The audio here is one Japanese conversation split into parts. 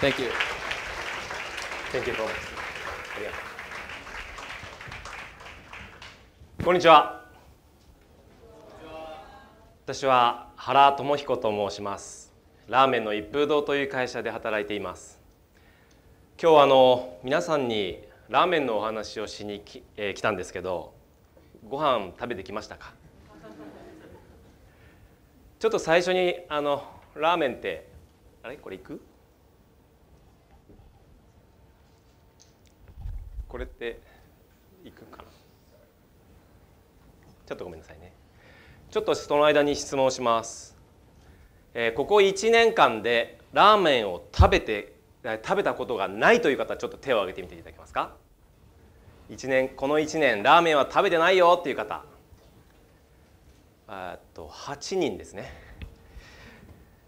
Thank you. Thank you, b o う。こんにちは。私は原智彦と申します。ラーメンの一風堂という会社で働いています。今日あの皆さんにラーメンのお話をしにき、えー、来たんですけど、ご飯食べてきましたか？ちょっと最初にあのラーメンってあれこれいく？これっていくかなちょっとごめんなさいねちょっとその間に質問します、えー、ここ1年間でラーメンを食べて食べたことがないという方ちょっと手を挙げてみていただけますか1年この1年ラーメンは食べてないよっていう方えっと8人ですね、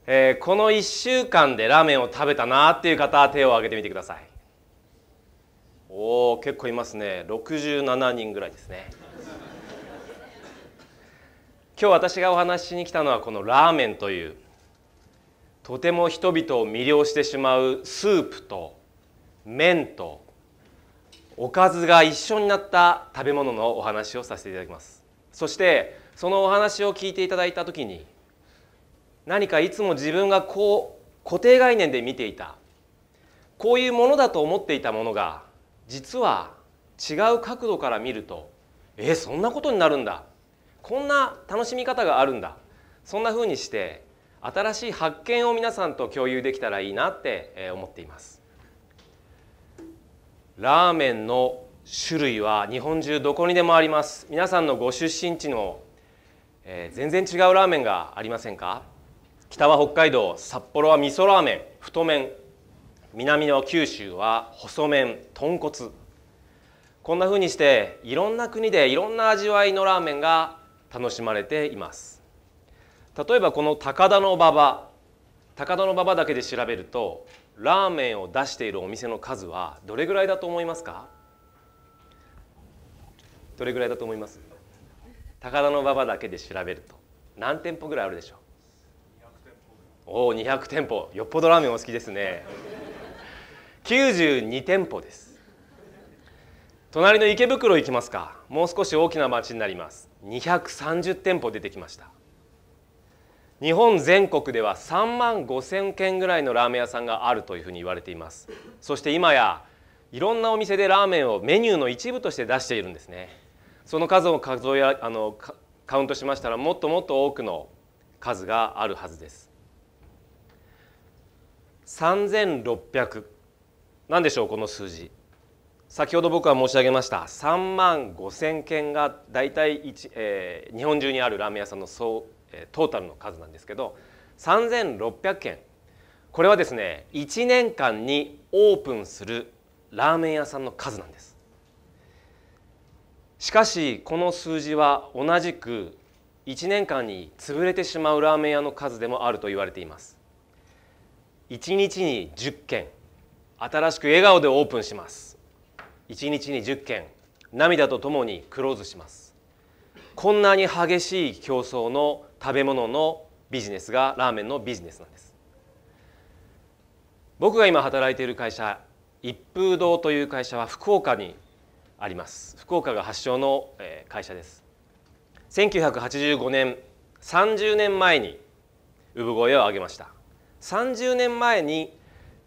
えー、この1週間でラーメンを食べたなっていう方手を挙げてみてくださいおお結構いますね67人ぐらいですね今日私がお話しに来たのはこのラーメンというとても人々を魅了してしまうスープと麺とおかずが一緒になった食べ物のお話をさせていただきますそしてそのお話を聞いていただいた時に何かいつも自分がこう固定概念で見ていたこういうものだと思っていたものが実は違う角度から見るとえそんなことになるんだこんな楽しみ方があるんだそんな風にして新しい発見を皆さんと共有できたらいいなって思っていますラーメンの種類は日本中どこにでもあります皆さんのご出身地の、えー、全然違うラーメンがありませんか北は北海道札幌は味噌ラーメン太麺南の九州は細麺豚骨こんなふうにしていろんな国でいろんな味わいのラーメンが楽しまれています例えばこの高田の馬場高田の馬場だけで調べるとラーメンを出しているお店の数はどれぐらいだと思いますかどれぐらいだと思います高田の馬場だけで調べると何店舗ぐらいあるでしょうおお200店舗よっぽどラーメンお好きですね92店舗です隣の池袋行きますかもう少し大きな町になります230店舗出てきました日本全国では3万5,000軒ぐらいのラーメン屋さんがあるというふうに言われていますそして今やいろんなお店でラーメンをメニューの一部として出しているんですねその数を数えあのカウントしましたらもっともっと多くの数があるはずです3600何でしょうこの数字先ほど僕は申し上げました3万5,000件が大体えー、日本中にあるラーメン屋さんの総、えトータルの数なんですけど3,600件これはですね1年間にオープンするラーメン屋さんの数なんですしかしこの数字は同じく1年間に潰れてしまうラーメン屋の数でもあると言われています1日に10件新しく笑顔でオープンします一日に10件涙とともにクローズしますこんなに激しい競争の食べ物のビジネスがラーメンのビジネスなんです僕が今働いている会社一風堂という会社は福岡にあります福岡が発祥の会社です1985年30年前に産声を上げました30年前に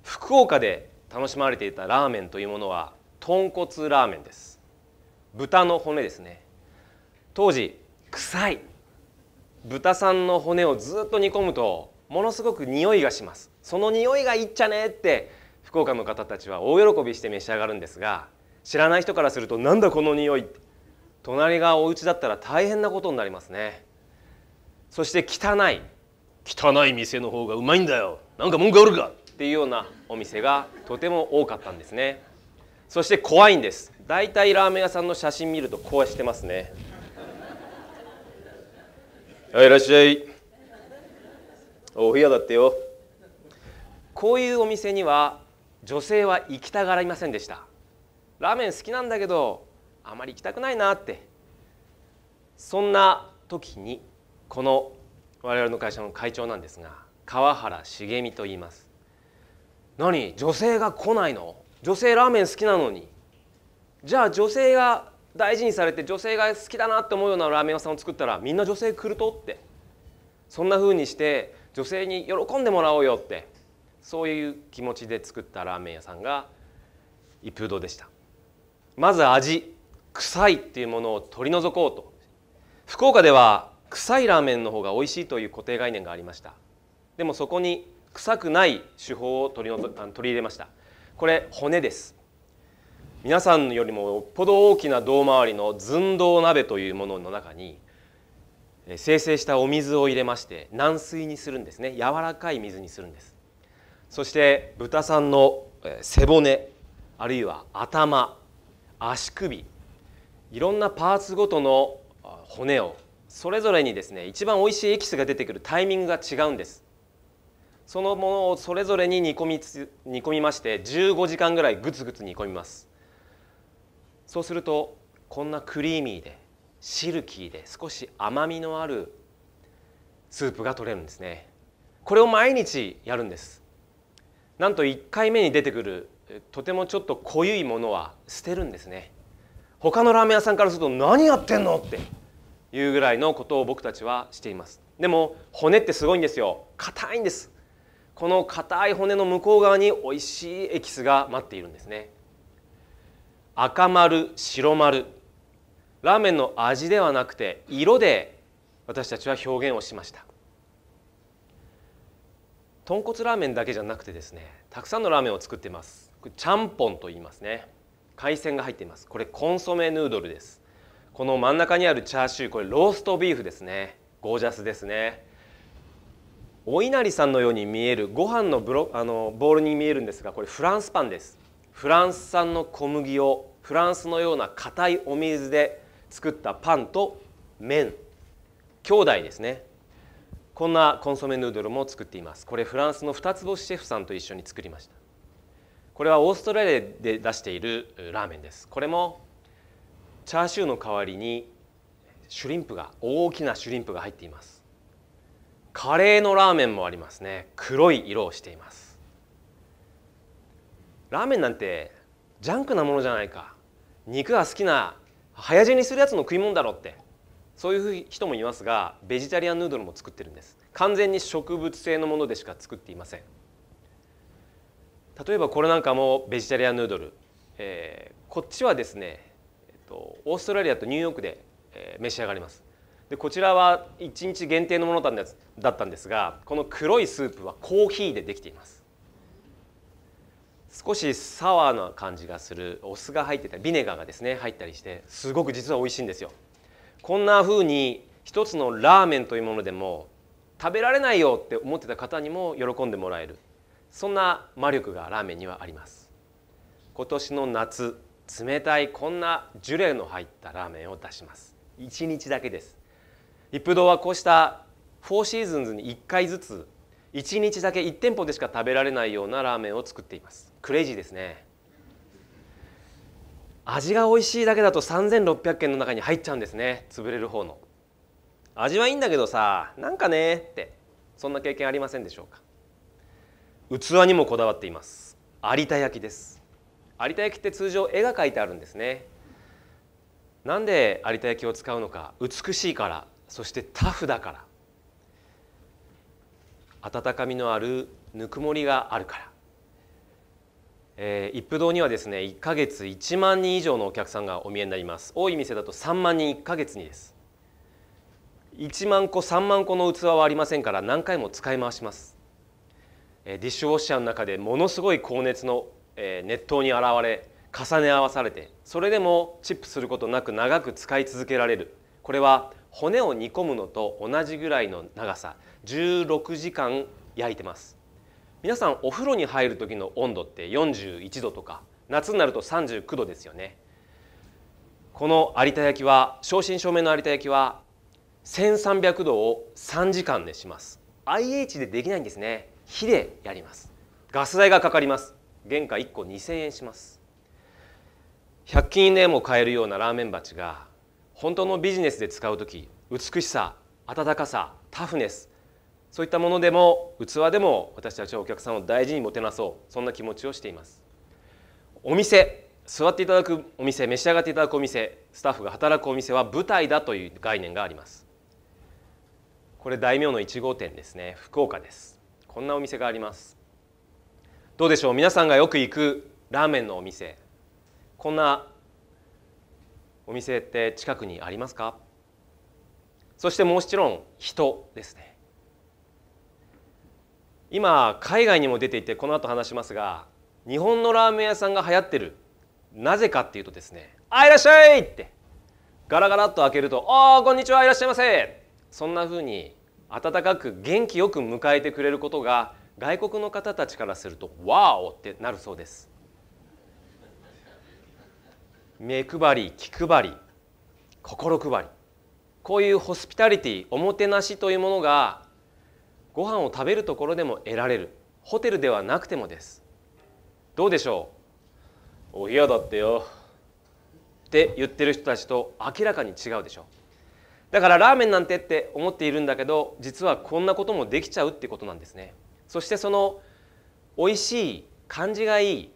福岡で楽しまれていたラーメンというものは豚骨ラーメンです豚の骨ですね当時臭い豚さんの骨をずっと煮込むとものすごく匂いがしますその匂いがいっちゃねって福岡の方たちは大喜びして召し上がるんですが知らない人からするとなんだこの匂い隣がお家だったら大変なことになりますねそして汚い汚い店の方がうまいんだよなんか文句あるかっていうようなお店がとても多かったんですねそして怖いんです大体ラーメン屋さんの写真見るとこうしてますねはいいらっしゃいお部屋だってよこういうお店には女性は行きたがりませんでしたラーメン好きなんだけどあまり行きたくないなってそんな時にこの我々の会社の会長なんですが川原茂美と言います何女性が来ないの女性ラーメン好きなのにじゃあ女性が大事にされて女性が好きだなって思うようなラーメン屋さんを作ったらみんな女性来るとってそんな風にして女性に喜んでもらおうよってそういう気持ちで作ったラーメン屋さんが一風堂でしたまず味臭いっていうものを取り除こうと福岡では臭いラーメンの方が美味しいという固定概念がありましたでもそこに臭くない手法を取りのあの取り入れましたこれ骨です皆さんよりもよっぽど大きな胴回りの寸胴鍋というものの中に精製したお水を入れまして軟水にするんですね柔らかい水にするんですそして豚さんの背骨あるいは頭足首いろんなパーツごとの骨をそれぞれにですね一番おいしいエキスが出てくるタイミングが違うんですそのものをそれぞれに煮込みつ煮込みまして15時間ぐらいぐつぐつ煮込みますそうするとこんなクリーミーでシルキーで少し甘みのあるスープが取れるんですねこれを毎日やるんですなんと1回目に出てくるとてもちょっと濃ゆいものは捨てるんですね他のラーメン屋さんからすると何やってんのっていうぐらいのことを僕たちはしていますでも骨ってすごいんですよ硬いんですこの硬い骨の向こう側に美味しいエキスが待っているんですね赤丸白丸ラーメンの味ではなくて色で私たちは表現をしました豚骨ラーメンだけじゃなくてですねたくさんのラーメンを作ってますちゃんぽんと言いますね海鮮が入っていますこれコンソメヌードルですこの真ん中にあるチャーシューこれローストビーフですねゴージャスですねお稲荷さんのように見えるご飯のブロあのボールに見えるんですがこれフランスパンですフランス産の小麦をフランスのような硬いお水で作ったパンと麺兄弟ですねこんなコンソメヌードルも作っていますこれフランスの二つ星シェフさんと一緒に作りましたこれはオーストラリアで出しているラーメンですこれもチャーシューの代わりにシュリンプが大きなシュリンプが入っていますカレーのラーメンもありますね黒い色をしていますラーメンなんてジャンクなものじゃないか肉が好きな早死にするやつの食い物だろってそういう人もいますがベジタリアンヌードルも作ってるんです完全に植物性のものでしか作っていません例えばこれなんかもベジタリアンヌードル、えー、こっちはですね、えっと、オーストラリアとニューヨークで、えー、召し上がりますでこちらは1日限定のものだったんですがこの黒いスープはコーヒーでできています少しサワーな感じがするお酢が入ってたりビネガーがですね入ったりしてすごく実は美味しいんですよこんな風に一つのラーメンというものでも食べられないよって思ってた方にも喜んでもらえるそんな魔力がラーメンにはあります今年の夏冷たいこんなジュレの入ったラーメンを出します一日だけです一風堂はこうした4シーズンズに1回ずつ1日だけ1店舗でしか食べられないようなラーメンを作っていますクレイジーですね味が美味しいだけだと3600件の中に入っちゃうんですね潰れる方の味はいいんだけどさなんかねってそんな経験ありませんでしょうか器にもこだわっています有田焼です有田焼って通常絵が描いてあるんですねなんで有田焼を使うのか美しいからそしてタフだから温かみのあるぬくもりがあるから、えー、一風堂にはですね1か月1万人以上のお客さんがお見えになります多い店だと3万人1か月にです1万個3万個の器はありませんから何回も使い回します、えー、ディッシュウォッシャーの中でものすごい高熱の、えー、熱湯に現れ重ね合わされてそれでもチップすることなく長く使い続けられるこれは骨を煮込むのと同じぐらいの長さ16時間焼いてます皆さんお風呂に入る時の温度って41度とか夏になると39度ですよねこの有田焼は正真正銘の有田焼は1300度を3時間でします IH でできないんですね火でやりますガス代がかかります原価1個2000円します100均でも買えるようなラーメン鉢が本当のビジネスで使う時美しさ温かさタフネスそういったものでも器でも私たちはお客さんを大事にもてなそうそんな気持ちをしていますお店座っていただくお店召し上がっていただくお店スタッフが働くお店は舞台だという概念がありますこれ大名の1号店ですね福岡ですこんなお店がありますどうでしょう皆さんがよく行くラーメンのお店こんなお店って近くにありますかそしてもちろん人ですね今海外にも出ていてこの後話しますが日本のラーメン屋さんが流行ってるなぜかっていうとですね「あいらっしゃい!」ってガラガラっと開けると「ああこんにちはいらっしゃいませ!」そんな風に温かく元気よく迎えてくれることが外国の方たちからすると「わお!」ってなるそうです。目配り気配り心配りこういうホスピタリティおもてなしというものがご飯を食べるところでも得られるホテルではなくてもですどうでしょうお部屋だってよって言ってる人たちと明らかに違うでしょだからラーメンなんてって思っているんだけど実はこんなこともできちゃうってことなんですねそしてその美味しい感じがいい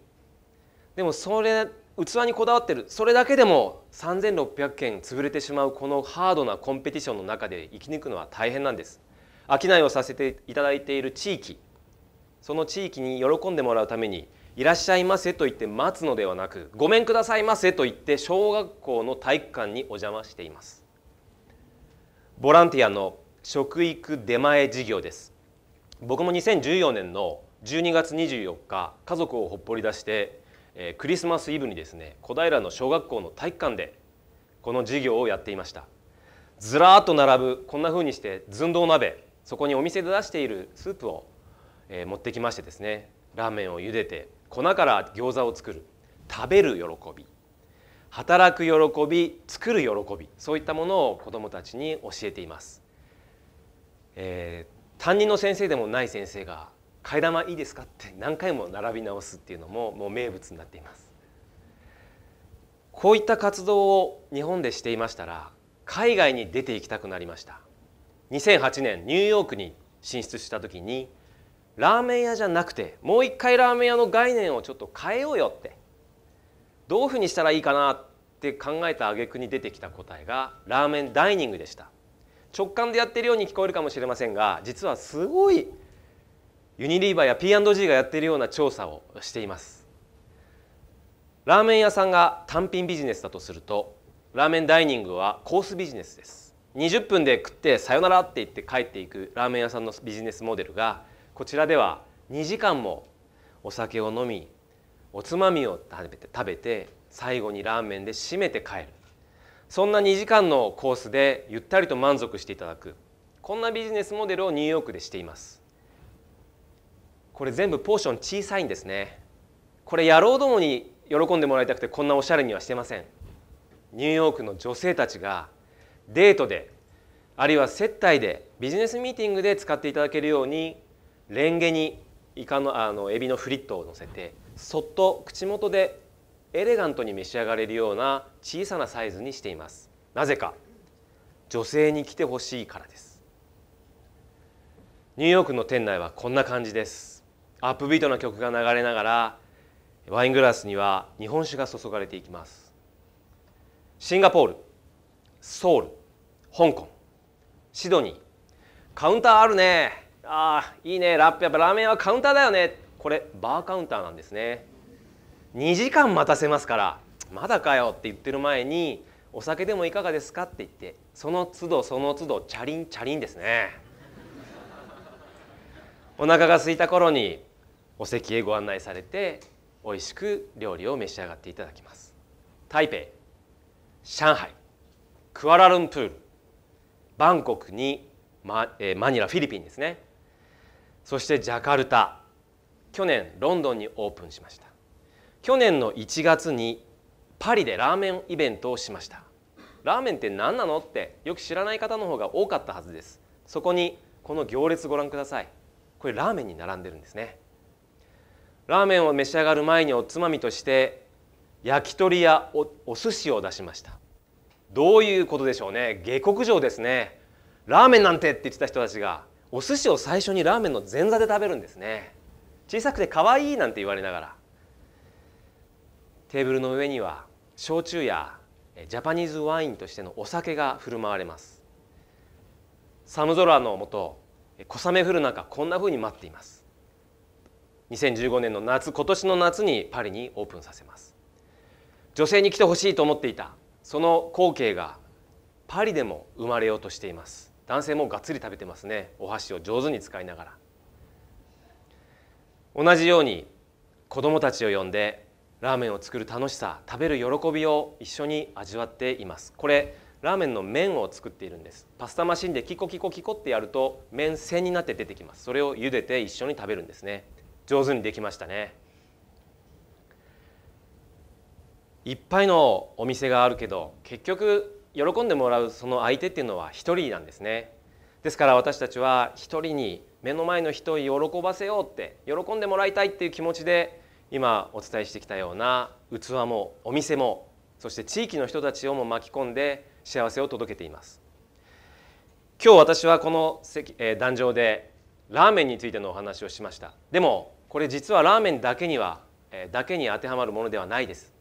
でもそれ器にこだわってるそれだけでも3600件潰れてしまうこのハードなコンペティションの中で生き抜くのは大変なんです商いをさせていただいている地域その地域に喜んでもらうために「いらっしゃいませ」と言って待つのではなく「ごめんくださいませ」と言って小学校の体育館にお邪魔していますボランティアの食育出前事業です僕も2014年の12月24日家族をほっぽり出してえー、クリスマスイブにですね小平の小学校の体育館でこの授業をやっていましたずらーっと並ぶこんな風にして寸胴鍋そこにお店で出しているスープを、えー、持ってきましてですねラーメンを茹でて粉から餃子を作る食べる喜び働く喜び作る喜びそういったものを子どもたちに教えています、えー、担任の先生でもない先生が替え玉いいですかって何回も並び直すっていうのももう名物になっていますこういった活動を日本でしていましたら海外に出ていきたくなりました2008年ニューヨークに進出した時にラーメン屋じゃなくてもう一回ラーメン屋の概念をちょっと変えようよってどういうふうにしたらいいかなって考えた挙句に出てきた答えがラーメンダイニングでした直感でやってるように聞こえるかもしれませんが実はすごいユニリーバーや P&G がやっているような調査をしていますラーメン屋さんが単品ビジネスだとするとラーメンダイニングはコースビジネスです20分で食ってさよならって言って帰っていくラーメン屋さんのビジネスモデルがこちらでは2時間もお酒を飲みおつまみを食べて食べて最後にラーメンで締めて帰るそんな2時間のコースでゆったりと満足していただくこんなビジネスモデルをニューヨークでしていますこれ全部ポーション小さいんですねこれ野郎どもに喜んでもらいたくてこんなおしゃれにはしてませんニューヨークの女性たちがデートであるいは接待でビジネスミーティングで使っていただけるようにレンゲにイカのあのエビのフリットを乗せてそっと口元でエレガントに召し上がれるような小さなサイズにしていますなぜか女性に来てほしいからですニューヨークの店内はこんな感じですアップビートな曲が流れながらワイングラスには日本酒が注がれていきますシンガポールソウル香港シドニーカウンターあるねああいいねラップやっぱラーメンはカウンターだよねこれバーカウンターなんですね2時間待たせますからまだかよって言ってる前にお酒でもいかがですかって言ってその都度その都度チャリンチャリンですねお腹が空いた頃にお席へご案内されて美味しく料理を召し上がっていただきます台北上海クアラルンプールバンコクにマ,、えマニラフィリピンですねそしてジャカルタ去年ロンドンにオープンしました去年の1月にパリでラーメンイベントをしましたラーメンって何なのってよく知らない方の方が多かったはずですそこにこの行列ご覧くださいこれラーメンに並んでるんですねラーメンを召し上がる前におつまみとして焼き鳥やおお寿司を出しましたどういうことでしょうね下克上ですねラーメンなんてって言ってた人たちがお寿司を最初にラーメンの前座で食べるんですね小さくて可愛いなんて言われながらテーブルの上には焼酎やジャパニーズワインとしてのお酒が振る舞われます寒空のもと小雨降る中こんなふうに待っています2015年の夏今年の夏にパリにオープンさせます女性に来てほしいと思っていたその光景がパリでも生まれようとしています男性もがっつり食べてますねお箸を上手に使いながら同じように子どもたちを呼んでラーメンを作る楽しさ食べる喜びを一緒に味わっていますこれラーメンの麺を作っているんですパスタマシンでキコキコキコってやると麺線になって出てきますそれを茹でて一緒に食べるんですね上手にできましたねいっぱいのお店があるけど結局喜んでもらうその相手っていうのは一人なんですねですから私たちは一人に目の前の人を喜ばせようって喜んでもらいたいっていう気持ちで今お伝えしてきたような器もお店もそして地域の人たちをも巻き込んで幸せを届けています今日私はこの壇上でラーメンについてのお話をしましたでもこれ実はラーメンだけには、えだけに当てはまるものではないです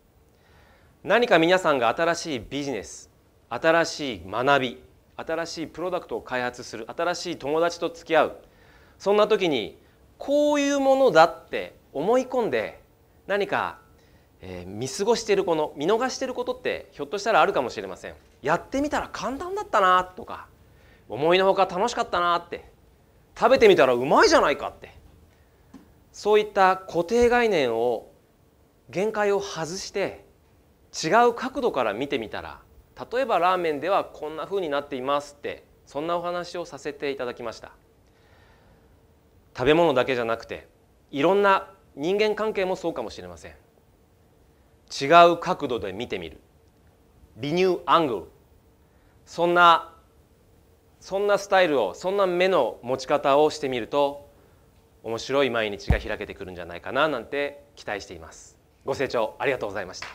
何か皆さんが新しいビジネス新しい学び新しいプロダクトを開発する新しい友達と付き合うそんな時にこういうものだって思い込んで何か、え見過ごしているこの見逃していることってひょっとしたらあるかもしれませんやってみたら簡単だったなとか思いのほか楽しかったなって食べてみたらうまいじゃないかってそういった固定概念を限界を外して違う角度から見てみたら例えばラーメンではこんな風になっていますってそんなお話をさせていただきました食べ物だけじゃなくていろんな人間関係もそうかもしれません違う角度で見てみるリニューアングルそんなそんなスタイルをそんな目の持ち方をしてみると面白い毎日が開けてくるんじゃないかななんて期待していますご清聴ありがとうございました